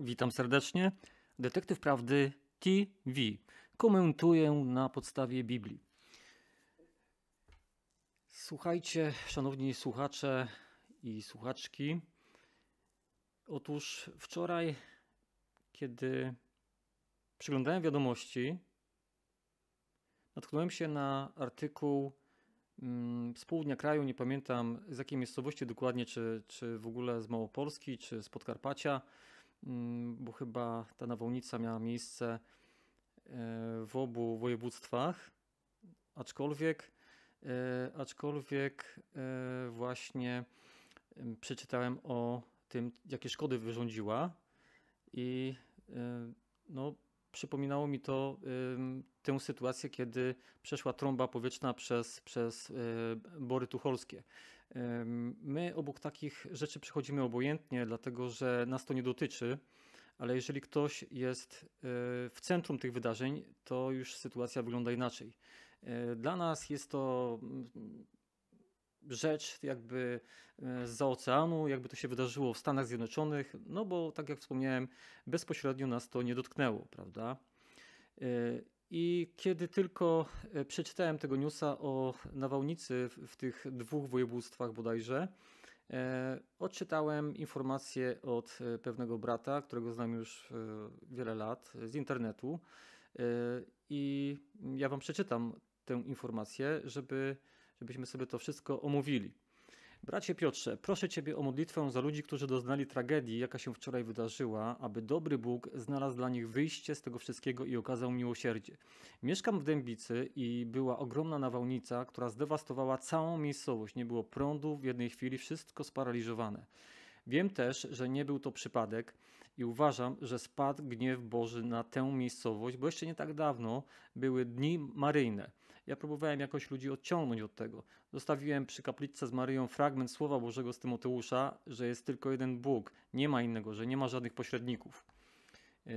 Witam serdecznie. Detektyw Prawdy TV. Komentuję na podstawie Biblii. Słuchajcie, szanowni słuchacze i słuchaczki. Otóż wczoraj, kiedy przeglądałem wiadomości, natknąłem się na artykuł mm, z południa kraju, nie pamiętam z jakiej miejscowości dokładnie, czy, czy w ogóle z Małopolski, czy z Podkarpacia Mm, bo chyba ta nawałnica miała miejsce e, w obu województwach, aczkolwiek, e, aczkolwiek e, właśnie przeczytałem o tym, jakie szkody wyrządziła i no, przypominało mi to tę sytuację, kiedy przeszła trąba powietrzna przez, przez bory tucholskie. My obok takich rzeczy przechodzimy obojętnie, dlatego że nas to nie dotyczy, ale jeżeli ktoś jest e, w centrum tych wydarzeń, to już sytuacja wygląda inaczej. E, dla nas jest to mm, rzecz jakby e, z oceanu, jakby to się wydarzyło w Stanach Zjednoczonych, no bo tak jak wspomniałem, bezpośrednio nas to nie dotknęło, prawda? I kiedy tylko e, przeczytałem tego newsa o nawałnicy w, w tych dwóch województwach bodajże, e, odczytałem informację od e, pewnego brata, którego znam już e, wiele lat z internetu. E, I ja wam przeczytam tę informację, żeby, żebyśmy sobie to wszystko omówili. Bracie Piotrze, proszę Ciebie o modlitwę za ludzi, którzy doznali tragedii, jaka się wczoraj wydarzyła, aby dobry Bóg znalazł dla nich wyjście z tego wszystkiego i okazał miłosierdzie. Mieszkam w Dębicy i była ogromna nawałnica, która zdewastowała całą miejscowość. Nie było prądu, w jednej chwili wszystko sparaliżowane. Wiem też, że nie był to przypadek i uważam, że spadł gniew Boży na tę miejscowość, bo jeszcze nie tak dawno były dni maryjne. Ja próbowałem jakoś ludzi odciągnąć od tego. Zostawiłem przy kapliczce z Maryją fragment Słowa Bożego z Tymoteusza, że jest tylko jeden Bóg, nie ma innego, że nie ma żadnych pośredników. E,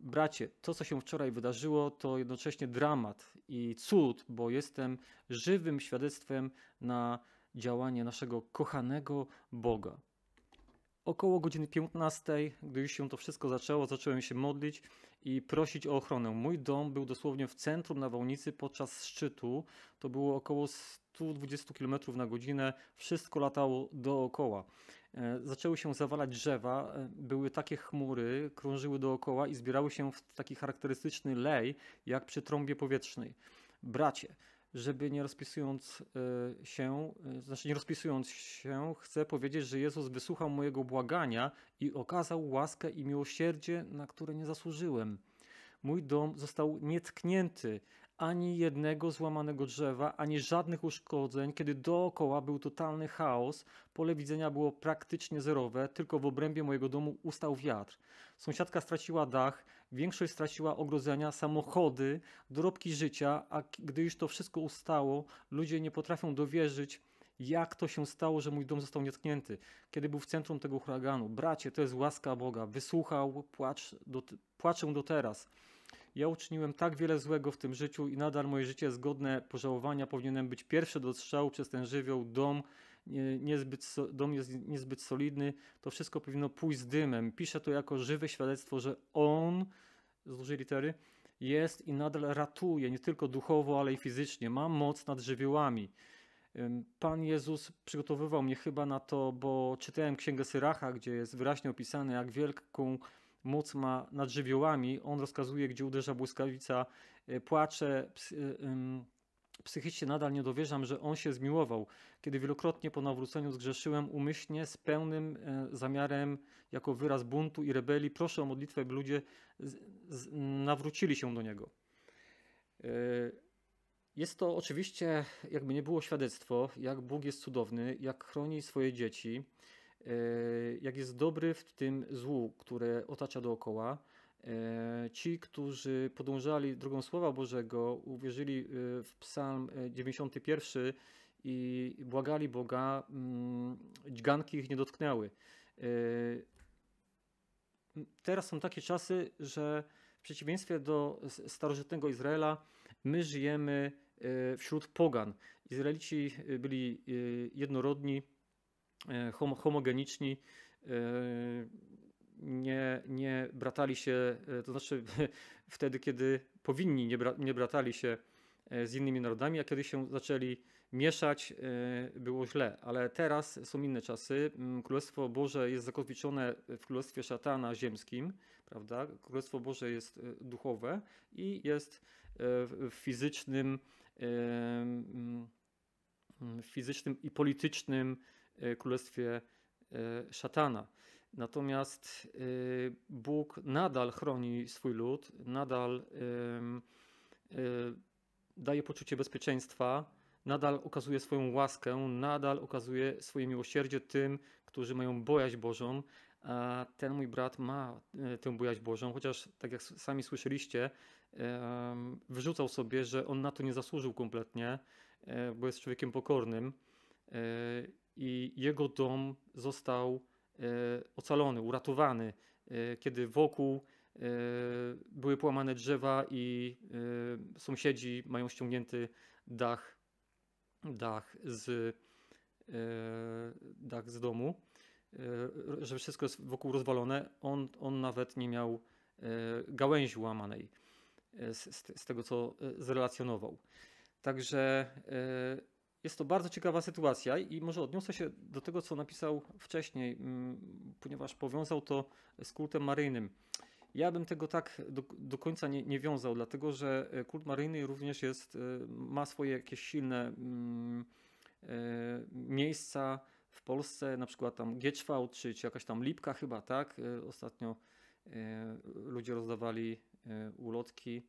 bracie, to co się wczoraj wydarzyło, to jednocześnie dramat i cud, bo jestem żywym świadectwem na działanie naszego kochanego Boga. Około godziny 15, gdy już się to wszystko zaczęło, zacząłem się modlić i prosić o ochronę. Mój dom był dosłownie w centrum nawałnicy podczas szczytu. To było około 120 km na godzinę. Wszystko latało dookoła. E, zaczęły się zawalać drzewa, e, były takie chmury, krążyły dookoła i zbierały się w taki charakterystyczny lej, jak przy trąbie powietrznej. Bracie, żeby nie rozpisując e, się, e, znaczy nie rozpisując się, chcę powiedzieć, że Jezus wysłuchał mojego błagania i okazał łaskę i miłosierdzie, na które nie zasłużyłem. Mój dom został nietknięty, ani jednego złamanego drzewa, ani żadnych uszkodzeń, kiedy dookoła był totalny chaos, pole widzenia było praktycznie zerowe, tylko w obrębie mojego domu ustał wiatr. Sąsiadka straciła dach, Większość straciła ogrodzenia, samochody, dorobki życia, a gdy już to wszystko ustało, ludzie nie potrafią dowierzyć, jak to się stało, że mój dom został nietknięty, kiedy był w centrum tego huraganu. Bracie, to jest łaska Boga. Wysłuchał płacz do, płaczę do teraz. Ja uczyniłem tak wiele złego w tym życiu i nadal moje życie zgodne pożałowania powinienem być pierwszy do strzału przez ten żywioł, dom, niezbyt, dom jest niezbyt solidny, to wszystko powinno pójść z dymem. Pisze to jako żywe świadectwo, że on, z dużej litery, jest i nadal ratuje, nie tylko duchowo, ale i fizycznie. Ma moc nad żywiołami. Pan Jezus przygotowywał mnie chyba na to, bo czytałem Księgę Syracha, gdzie jest wyraźnie opisane, jak wielką moc ma nad żywiołami. On rozkazuje, gdzie uderza błyskawica, e, płacze, psy, e, Psychicznie nadal nie dowierzam, że on się zmiłował, kiedy wielokrotnie po nawróceniu zgrzeszyłem umyślnie, z pełnym e, zamiarem, jako wyraz buntu i rebelii. Proszę o modlitwę, by ludzie nawrócili się do niego. E, jest to oczywiście, jakby nie było świadectwo, jak Bóg jest cudowny, jak chroni swoje dzieci, e, jak jest dobry w tym złu, które otacza dookoła. E, ci, którzy podążali drogą Słowa Bożego, uwierzyli e, w Psalm 91 e, i błagali Boga, mm, dźganki ich nie dotknęły. Teraz są takie czasy, że w przeciwieństwie do starożytnego Izraela, my żyjemy wśród pogan. Izraelici byli jednorodni, homogeniczni nie, nie bratali się, e, to znaczy wtedy, kiedy powinni, nie, bra, nie bratali się e, z innymi narodami, a kiedy się zaczęli mieszać, e, było źle. Ale teraz są inne czasy. Mm, Królestwo Boże jest zakotwiczone w Królestwie Szatana ziemskim, prawda? Królestwo Boże jest duchowe i jest w fizycznym, w fizycznym i politycznym królestwie szatana. Natomiast y, Bóg nadal chroni swój lud, nadal y, daje poczucie bezpieczeństwa, nadal okazuje swoją łaskę, nadal okazuje swoje miłosierdzie tym, którzy mają bojaźń Bożą. A ten mój brat ma y, tę bojaźń Bożą, chociaż, tak jak sami słyszeliście, wyrzucał sobie, że on na to nie zasłużył kompletnie, bo jest człowiekiem pokornym i jego dom został E, ocalony, uratowany, e, kiedy wokół e, były połamane drzewa i sąsiedzi mają ściągnięty dach, dach, z, dach z domu, że wszystko jest wokół rozwalone. On, on nawet nie miał gałęzi łamanej z, z tego, co zrelacjonował. Także jest to bardzo ciekawa sytuacja i może odniosę się do tego, co napisał wcześniej, mm, ponieważ powiązał to z kultem maryjnym. Ja bym tego tak do, do końca nie, nie, wiązał, dlatego że e, kult maryjny również jest, e, ma swoje jakieś silne mm, e, miejsca w Polsce, na przykład tam Gieczwał, czy, czy jakaś tam Lipka chyba, tak? Ostatnio ludzie rozdawali ulotki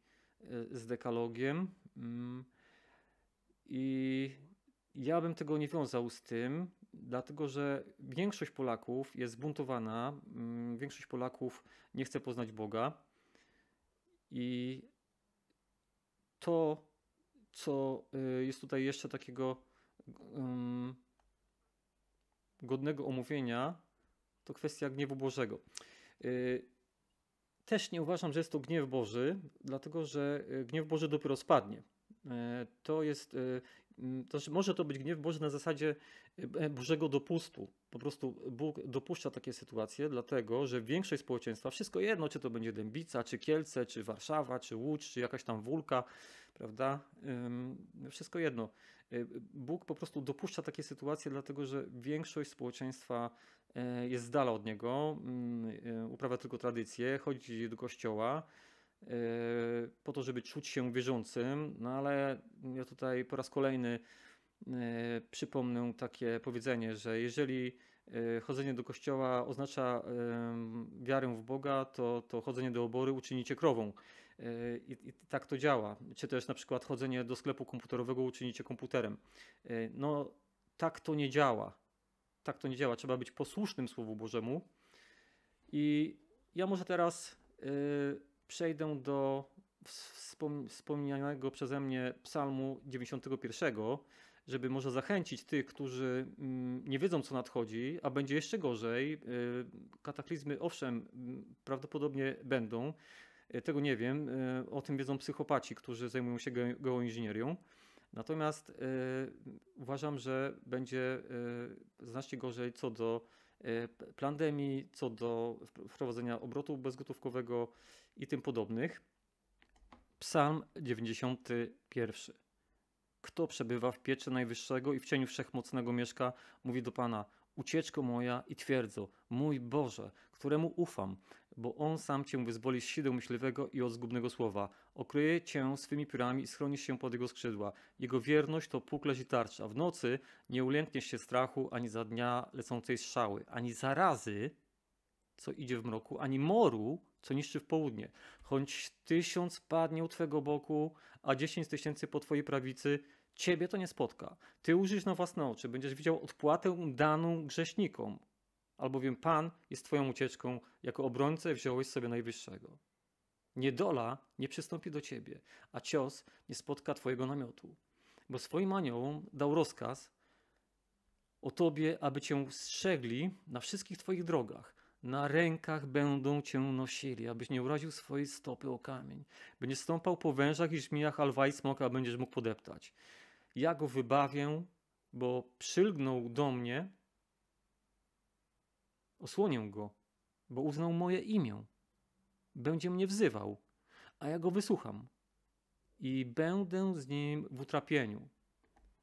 z dekalogiem mm. i ja bym tego nie wiązał z tym, dlatego że większość Polaków jest zbuntowana, mm, większość Polaków nie chce poznać Boga i to, co y, jest tutaj jeszcze takiego um, godnego omówienia, to kwestia gniewu Bożego. Y, też nie uważam, że jest to gniew Boży, dlatego że y, gniew Boży dopiero spadnie. To jest Mm, to znaczy, może to być gniew Boży na zasadzie e, e, Bożego dopustu. Po prostu Bóg dopuszcza takie sytuacje, dlatego że większość społeczeństwa, wszystko jedno, czy to będzie Dębica, czy Kielce, czy Warszawa, czy Łódź, czy jakaś tam Wólka, prawda? Wszystko jedno. E, Bóg po prostu dopuszcza takie sytuacje, dlatego że większość społeczeństwa jest z dala od Niego, mm, uprawia tylko tradycję, chodzi do kościoła, po to, żeby czuć się wierzącym. No ale ja tutaj po raz kolejny e, przypomnę takie powiedzenie, że jeżeli e, chodzenie do kościoła oznacza wiarę w Boga, to, to chodzenie do obory uczynicie krową. E, I, I, tak to działa. Czy też na przykład chodzenie do sklepu komputerowego uczynicie komputerem. No, tak to nie działa. Tak to nie działa. Trzeba być posłusznym Słowu Bożemu. I ja może teraz przejdę do wspomnianego przeze mnie psalmu 91, żeby może zachęcić tych, którzy mm, nie wiedzą, co nadchodzi, a będzie jeszcze gorzej. Y, kataklizmy, owszem, mm, prawdopodobnie będą. Y, tego nie wiem. Y, o tym wiedzą psychopaci, którzy zajmują się geoinżynierią. Natomiast uważam, że będzie znacznie gorzej co do pandemii, co do wprowadzenia obrotu bezgotówkowego i tym podobnych. Psalm 91. Kto przebywa w pieczy Najwyższego i w cieniu Wszechmocnego mieszka, mówi do Pana, ucieczko moja i twierdzo, mój Boże, któremu ufam, bo On sam Cię wyzwoli z sideł myśliwego i od zgubnego słowa. Okryje Cię swymi piórami i schronisz się pod Jego skrzydła. Jego wierność to puklerz i tarcza. W nocy nie ulękniesz się strachu, ani za dnia lecącej strzały, ani zarazy, co idzie w mroku, ani moru, co niszczy w południe. Choć tysiąc padnie u twego boku, a dziesięć tysięcy po twojej prawicy, ciebie to nie spotka. Ty użyjesz na własne oczy, będziesz widział odpłatę daną grześnikom, albowiem Pan jest twoją ucieczką, jako obrońcę wziąłeś sobie najwyższego. Niedola nie przystąpi do ciebie, a cios nie spotka twojego namiotu. Bo swoim aniołom dał rozkaz o tobie, aby cię strzegli na wszystkich twoich drogach na rękach będą cię nosili, abyś nie uraził swojej stopy o kamień. Będziesz stąpał po wężach i żmijach alwa i smoka, a będziesz mógł podeptać. Ja go wybawię, bo przylgnął do mnie, osłonię go, bo uznał moje imię. Będzie mnie wzywał, a ja go wysłucham i będę z nim w utrapieniu.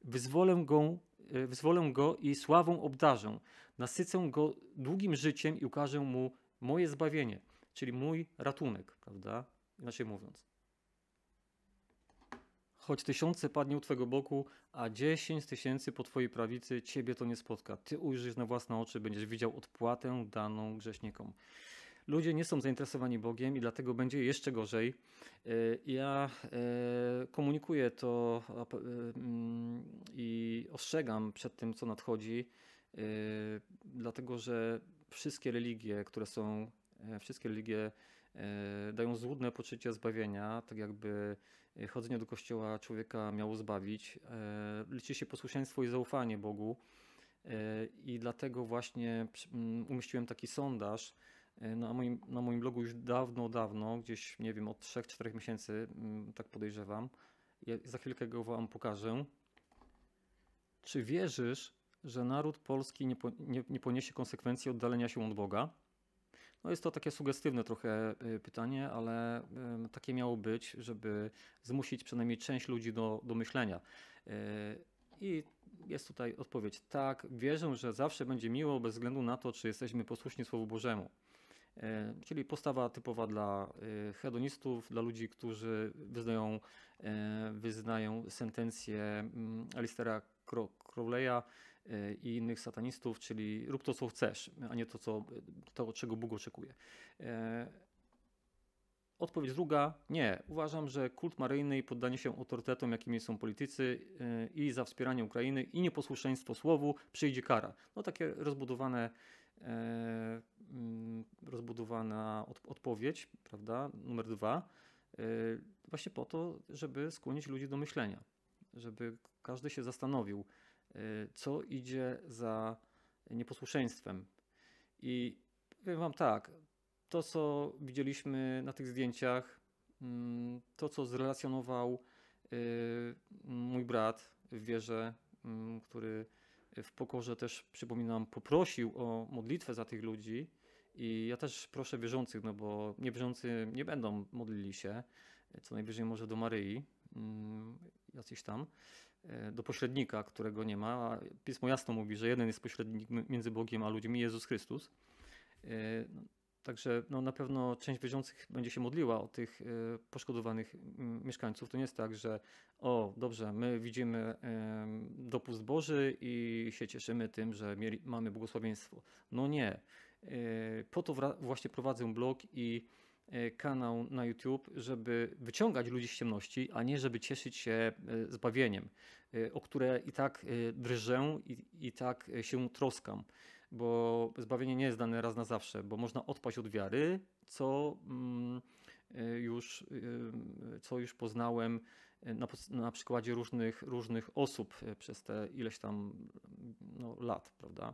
Wyzwolę go Y, wyzwolę go i sławą obdarzę. Nasycę go długim życiem i ukażę mu moje zbawienie, czyli mój ratunek, prawda? Inaczej mówiąc. Choć tysiące padnie u Twego boku, a dziesięć tysięcy po Twojej prawicy, Ciebie to nie spotka. Ty ujrzysz na własne oczy, będziesz widział odpłatę daną grześnikom. Ludzie nie są zainteresowani Bogiem i dlatego będzie jeszcze gorzej. E, ja e, komunikuję to e, mm, i ostrzegam przed tym, co nadchodzi, dlatego że wszystkie religie, które są, wszystkie religie dają złudne poczucie zbawienia, tak jakby chodzenie do kościoła człowieka miało zbawić. Liczy się posłuszeństwo i zaufanie Bogu. I dlatego właśnie mm, umieściłem taki sondaż, E, na no, moim, na moim blogu już dawno, dawno, gdzieś nie wiem, od 3-4 miesięcy, mm, tak podejrzewam. Ja za chwilkę go Wam pokażę. Czy wierzysz, że naród polski nie, po, nie, nie poniesie konsekwencji oddalenia się od Boga? No jest to takie sugestywne trochę e, pytanie, ale takie miało być, żeby zmusić przynajmniej część ludzi do, do myślenia. E, I jest tutaj odpowiedź tak, wierzę, że zawsze będzie miło bez względu na to, czy jesteśmy posłuszni Słowu Bożemu. E, czyli postawa typowa dla e, hedonistów, dla ludzi, którzy wyznają, e, wyznają sentencję mm, Alistera Crowleya i innych satanistów, czyli rób to, co chcesz, a nie to, co, to czego Bóg oczekuje. Odpowiedź druga, nie. Uważam, że kult maryjny i poddanie się autorytetom, jakimi są politycy i za wspieranie Ukrainy i nieposłuszeństwo słowu przyjdzie kara. No takie rozbudowane E, mm, rozbudowana od, odpowiedź, prawda, numer dwa, e, właśnie po to, żeby skłonić ludzi do myślenia, żeby każdy się zastanowił, e, co idzie za nieposłuszeństwem. I powiem Wam tak, to co widzieliśmy na tych zdjęciach, mm, to co zrelacjonował mój brat w wierze, mm, który w pokorze też, przypominam, poprosił o modlitwę za tych ludzi. I ja też proszę wierzących, no bo niewierzący nie będą modlili się, co najwyżej może do Maryi, mm, jacyś tam, e, do pośrednika, którego nie ma. Pismo jasno mówi, że jeden jest pośrednik między Bogiem a ludźmi, Jezus Chrystus. E, no, Także no, na pewno część wierzących będzie się modliła o tych y, poszkodowanych mm, mieszkańców. To nie jest tak, że o, dobrze, my widzimy dopust Boży i się cieszymy tym, że mieli, mamy błogosławieństwo. No nie. Y, po to właśnie prowadzę blog i y, kanał na YouTube, żeby wyciągać ludzi z ciemności, a nie żeby cieszyć się zbawieniem, o które i tak drżę i, i tak się troskam bo zbawienie nie jest dane raz na zawsze, bo można odpaść od wiary, co mm, y, już, y, co już poznałem y, na, na przykładzie różnych, różnych osób przez te ileś tam mm, no, lat, prawda?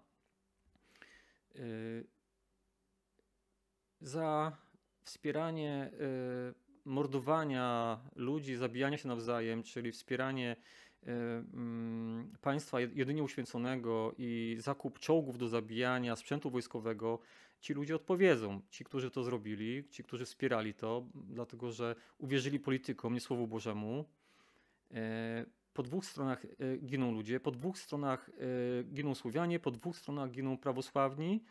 Za wspieranie mordowania ludzi, zabijania się nawzajem, czyli wspieranie Y, mm, państwa jedynie uświęconego i zakup czołgów do zabijania, sprzętu wojskowego, ci ludzie odpowiedzą. Ci, którzy to zrobili, ci, którzy wspierali to, dlatego że uwierzyli politykom, nie Słowu Bożemu. Y, po dwóch stronach y, giną ludzie, po dwóch stronach giną Słowianie, po dwóch stronach giną prawosławni,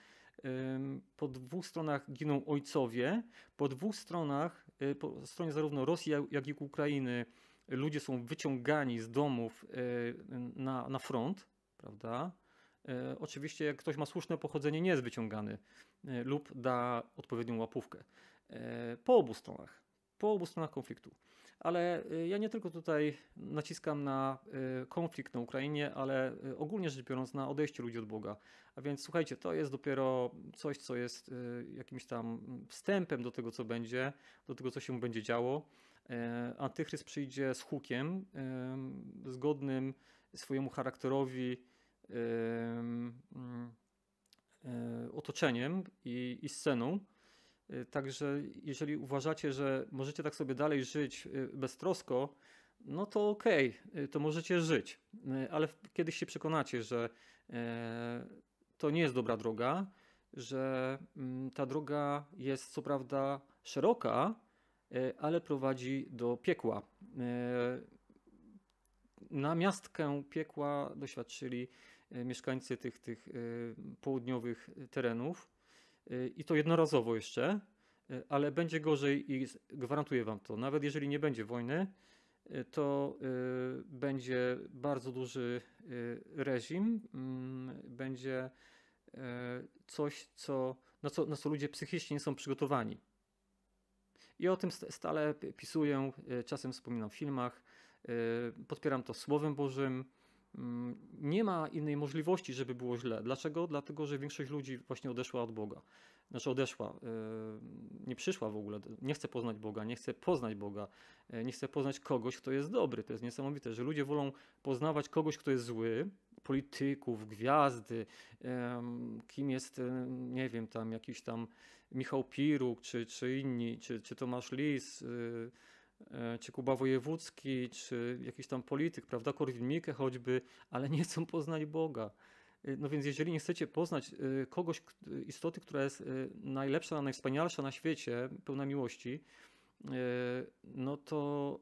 po dwóch stronach giną ojcowie, po dwóch stronach, po stronie zarówno Rosji, jak i Ukrainy, ludzie są wyciągani z domów e, na, na front, prawda? E, oczywiście, jak ktoś ma słuszne pochodzenie, nie jest wyciągany e, lub da odpowiednią łapówkę. Po obu stronach, po obu stronach konfliktu. Ale ja nie tylko tutaj naciskam na konflikt na Ukrainie, ale ogólnie rzecz biorąc na odejście ludzi od Boga. A więc słuchajcie, to jest dopiero coś, co jest jakimś tam wstępem do tego, co będzie, do tego, co się będzie działo. E, Antychryst przyjdzie z hukiem, e, zgodnym swojemu charakterowi e, otoczeniem i, i sceną. Także jeżeli uważacie, że możecie tak sobie dalej żyć beztrosko, no to okej, okay, to możecie żyć, ale kiedyś się przekonacie, że to nie jest dobra droga, że mm, ta droga jest co prawda szeroka, E, ale prowadzi do piekła. E, na miastkę piekła doświadczyli e, mieszkańcy tych, tych południowych terenów i to jednorazowo jeszcze, ale będzie gorzej i gwarantuję Wam to. Nawet jeżeli nie będzie wojny, to będzie bardzo duży reżim, mm, będzie coś, co, na, co, na co ludzie psychicznie nie są przygotowani. I o tym stale pisuję, e, czasem wspominam w filmach, e, podpieram to Słowem Bożym. Mm, nie ma innej możliwości, żeby było źle. Dlaczego? Dlatego, że większość ludzi właśnie odeszła od Boga. Znaczy odeszła, e, nie przyszła w ogóle, nie chce poznać Boga, nie chce poznać Boga, nie chce poznać kogoś, kto jest dobry. To jest niesamowite, że ludzie wolą poznawać kogoś, kto jest zły, polityków, gwiazdy, kim jest, nie wiem, tam jakiś tam Michał Piruk, czy, czy inni, czy, czy Tomasz Lis, y, e, czy Kuba Wojewódzki, czy jakiś tam polityk, prawda, Korwin-Mikke choćby, ale nie chcą poznać Boga. Y, no więc jeżeli nie chcecie poznać y, kogoś, istoty, która jest najlepsza, najwspanialsza na świecie, pełna miłości, E, no to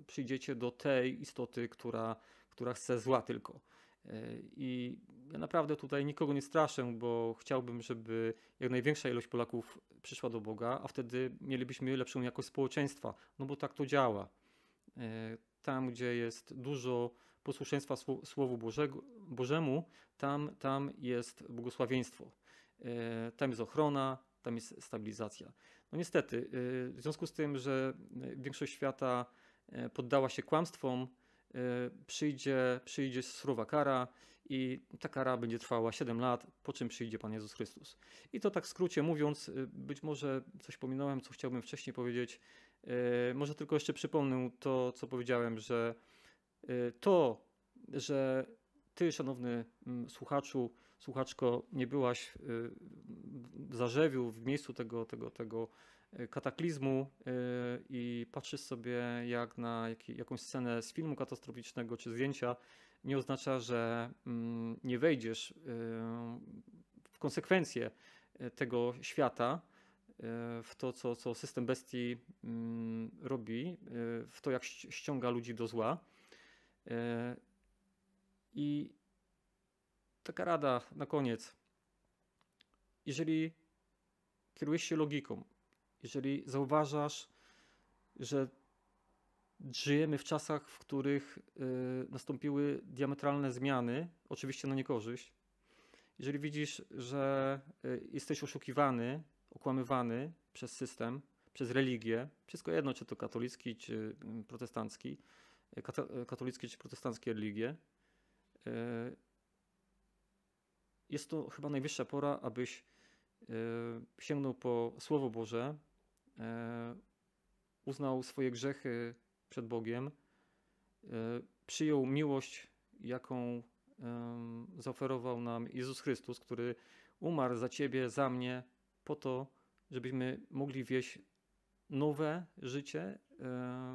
e, przyjdziecie do tej istoty, która, która chce zła tylko. E, I ja naprawdę tutaj nikogo nie straszę, bo chciałbym, żeby jak największa ilość Polaków przyszła do Boga, a wtedy mielibyśmy lepszą jakość społeczeństwa, no bo tak to działa. Tam, gdzie jest dużo posłuszeństwa Słowu Bożego, Bożemu, tam, tam jest błogosławieństwo, tam jest ochrona, tam jest stabilizacja. No niestety, y, w związku z tym, że y, większość świata y, poddała się kłamstwom, przyjdzie, przyjdzie surowa kara i ta kara będzie trwała 7 lat, po czym przyjdzie Pan Jezus Chrystus. I to tak w skrócie mówiąc, być może coś pominąłem, co chciałbym wcześniej powiedzieć. Może tylko jeszcze przypomnę to, co powiedziałem, że to, że Ty, szanowny mm, słuchaczu, słuchaczko, nie byłaś y, w zarzewiu, w miejscu tego, tego, tego y, kataklizmu y, i patrzysz sobie jak na jakąś scenę z filmu katastroficznego czy zdjęcia, nie oznacza, że mm, nie wejdziesz w konsekwencje tego świata, w to, co, co system bestii mm, robi, w to, jak ściąga ludzi do zła. I taka rada na koniec. Jeżeli kierujesz się logiką, jeżeli zauważasz, że żyjemy w czasach, w których y, nastąpiły diametralne zmiany, oczywiście na niekorzyść, jeżeli widzisz, że y, jesteś oszukiwany, okłamywany przez system, przez religię, wszystko jedno, czy to katolicki, czy y, protestancki, katolickie czy protestanckie religie, jest to chyba najwyższa pora, abyś e, sięgnął po Słowo Boże, e, uznał swoje grzechy przed Bogiem, e, przyjął miłość, jaką zaoferował nam Jezus Chrystus, który umarł za ciebie, za mnie, po to, żebyśmy mogli wieść nowe życie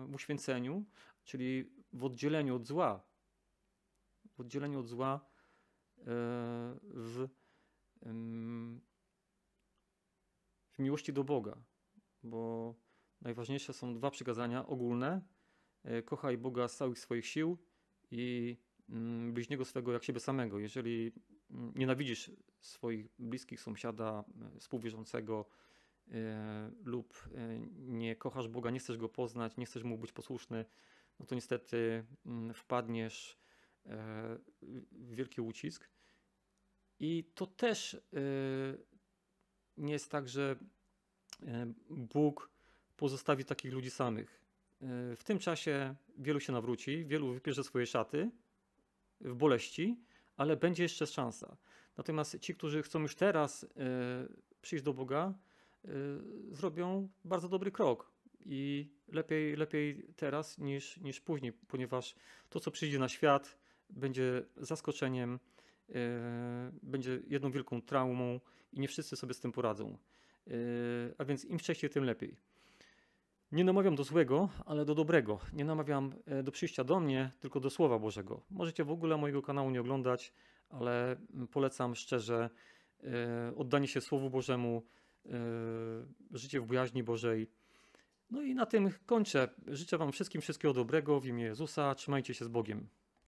w uświęceniu, czyli w oddzieleniu od zła. W oddzieleniu od zła w, w miłości do Boga, bo najważniejsze są dwa przykazania ogólne. E, kochaj Boga z całych swoich sił i mm, bliźniego swego jak siebie samego. Jeżeli mm, nienawidzisz swoich bliskich, sąsiada, e, współwierzącego e, lub nie kochasz Boga, nie chcesz Go poznać, nie chcesz Mu być posłuszny, no to niestety mm, wpadniesz E, wielki ucisk. I to też e, nie jest tak, że e, Bóg pozostawi takich ludzi samych. W tym czasie wielu się nawróci, wielu wypierze swoje szaty w boleści, ale będzie jeszcze szansa. Natomiast ci, którzy chcą już teraz przyjść do Boga, zrobią bardzo dobry krok i lepiej, lepiej teraz niż, niż później, ponieważ to, co przyjdzie na świat, będzie zaskoczeniem, e, będzie jedną wielką traumą i nie wszyscy sobie z tym poradzą. E, a więc im wcześniej, tym lepiej. Nie namawiam do złego, ale do dobrego. Nie namawiam e, do przyjścia do mnie, tylko do Słowa Bożego. Możecie w ogóle mojego kanału nie oglądać, ale mm, polecam szczerze oddanie się Słowu Bożemu, życie w bojaźni Bożej. No i na tym kończę. Życzę Wam wszystkim wszystkiego dobrego w imię Jezusa. Trzymajcie się z Bogiem.